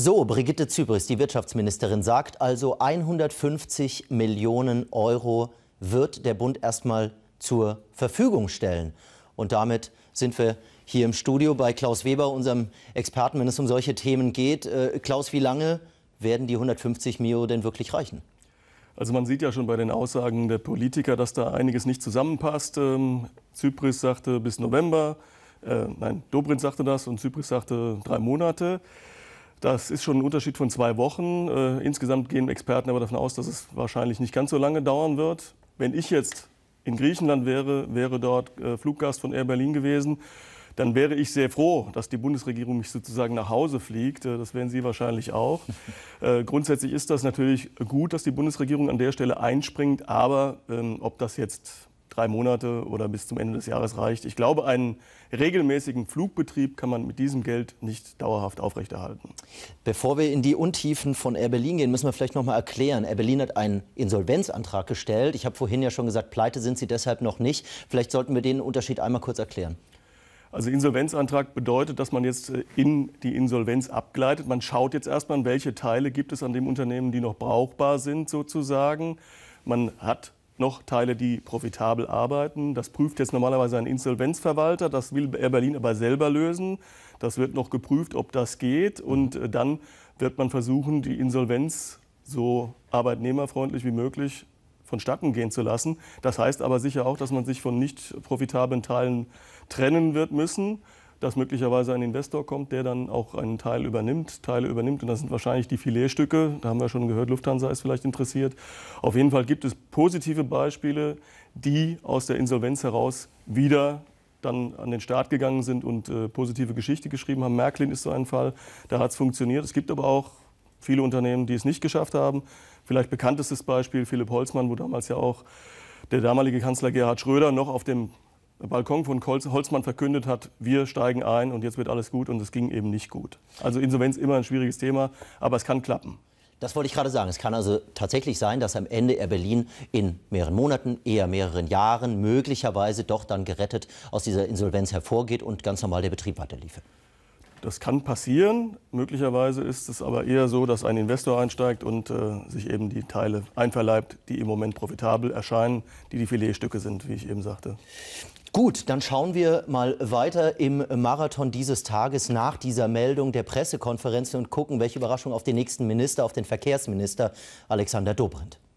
So, Brigitte Zypris, die Wirtschaftsministerin, sagt also, 150 Millionen Euro wird der Bund erstmal zur Verfügung stellen. Und damit sind wir hier im Studio bei Klaus Weber, unserem Experten, wenn es um solche Themen geht. Äh, Klaus, wie lange werden die 150 Mio denn wirklich reichen? Also man sieht ja schon bei den Aussagen der Politiker, dass da einiges nicht zusammenpasst. Ähm, Zypris sagte bis November, äh, nein, Dobrindt sagte das und Zypris sagte drei Monate. Das ist schon ein Unterschied von zwei Wochen. Äh, insgesamt gehen Experten aber davon aus, dass es wahrscheinlich nicht ganz so lange dauern wird. Wenn ich jetzt in Griechenland wäre, wäre dort äh, Fluggast von Air Berlin gewesen, dann wäre ich sehr froh, dass die Bundesregierung mich sozusagen nach Hause fliegt. Äh, das wären Sie wahrscheinlich auch. äh, grundsätzlich ist das natürlich gut, dass die Bundesregierung an der Stelle einspringt, aber ähm, ob das jetzt drei Monate oder bis zum Ende des Jahres reicht. Ich glaube, einen regelmäßigen Flugbetrieb kann man mit diesem Geld nicht dauerhaft aufrechterhalten. Bevor wir in die Untiefen von Air Berlin gehen, müssen wir vielleicht noch mal erklären. Air Berlin hat einen Insolvenzantrag gestellt. Ich habe vorhin ja schon gesagt, pleite sind sie deshalb noch nicht. Vielleicht sollten wir den Unterschied einmal kurz erklären. Also Insolvenzantrag bedeutet, dass man jetzt äh, in die Insolvenz abgleitet. Man schaut jetzt erstmal, welche Teile gibt es an dem Unternehmen, die noch brauchbar sind sozusagen. Man hat noch Teile, die profitabel arbeiten. Das prüft jetzt normalerweise ein Insolvenzverwalter, das will Air Berlin aber selber lösen. Das wird noch geprüft, ob das geht. Und äh, dann wird man versuchen, die Insolvenz so arbeitnehmerfreundlich wie möglich vonstatten gehen zu lassen. Das heißt aber sicher auch, dass man sich von nicht profitablen Teilen trennen wird müssen dass möglicherweise ein Investor kommt, der dann auch einen Teil übernimmt, Teile übernimmt. Und das sind wahrscheinlich die Filetstücke. Da haben wir schon gehört, Lufthansa ist vielleicht interessiert. Auf jeden Fall gibt es positive Beispiele, die aus der Insolvenz heraus wieder dann an den Start gegangen sind und äh, positive Geschichte geschrieben haben. Märklin ist so ein Fall, da hat es funktioniert. Es gibt aber auch viele Unternehmen, die es nicht geschafft haben. Vielleicht bekanntestes Beispiel Philipp Holzmann, wo damals ja auch der damalige Kanzler Gerhard Schröder noch auf dem Balkon von Holzmann verkündet hat, wir steigen ein und jetzt wird alles gut und es ging eben nicht gut. Also Insolvenz immer ein schwieriges Thema, aber es kann klappen. Das wollte ich gerade sagen. Es kann also tatsächlich sein, dass am Ende Air Berlin in mehreren Monaten, eher mehreren Jahren möglicherweise doch dann gerettet aus dieser Insolvenz hervorgeht und ganz normal der Betrieb weiterliefert. Das kann passieren. Möglicherweise ist es aber eher so, dass ein Investor einsteigt und äh, sich eben die Teile einverleibt, die im Moment profitabel erscheinen, die die Filetstücke sind, wie ich eben sagte. Gut, dann schauen wir mal weiter im Marathon dieses Tages nach dieser Meldung der Pressekonferenz und gucken, welche Überraschung auf den nächsten Minister, auf den Verkehrsminister Alexander Dobrindt.